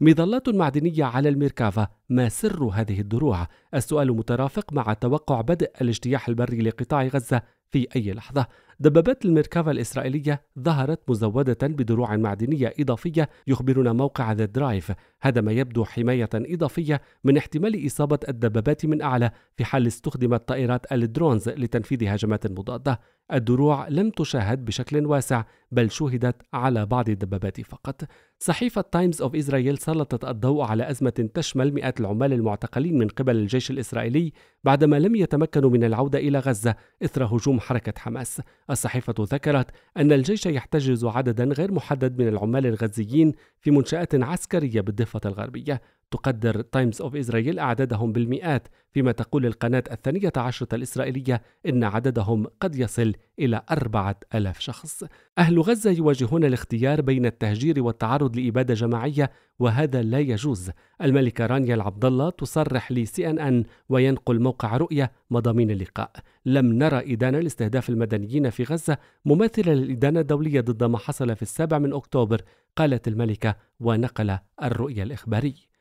مظلات معدنية على الميركافا ما سر هذه الدروع؟ السؤال مترافق مع توقع بدء الاجتياح البري لقطاع غزة في أي لحظة دبابات الميركافا الإسرائيلية ظهرت مزودة بدروع معدنية إضافية يخبرنا موقع ذا درايف هذا ما يبدو حماية إضافية من احتمال إصابة الدبابات من أعلى في حال استخدمت طائرات الدرونز لتنفيذ هجمات مضادة الدروع لم تشاهد بشكل واسع بل شهدت على بعض الدبابات فقط صحيفة تايمز أوف إسرائيل سلطت الضوء على أزمة تشمل مئات العمال المعتقلين من قبل الجيش الإسرائيلي بعدما لم يتمكنوا من العودة إلى غزة إثر هجوم حركة حماس الصحيفة ذكرت أن الجيش يحتجز عددا غير محدد من العمال الغزيين في منشآت عسكرية بالضفة الغربية تقدر تايمز أوف إسرائيل أعدادهم بالمئات فيما تقول القناة الثانية عشرة الإسرائيلية إن عددهم قد يصل إلى أربعة ألاف شخص أهل غزة يواجهون الاختيار بين التهجير والتعرض لإبادة جماعية وهذا لا يجوز الملكة رانيا العبد الله تصرح لسي أن أن وينقل موقع رؤية مضامين اللقاء لم نرى إدانة لاستهداف المدنيين في غزة مماثلة للإدانة الدولية ضد ما حصل في السابع من أكتوبر قالت الملكة ونقل الرؤية الإخباري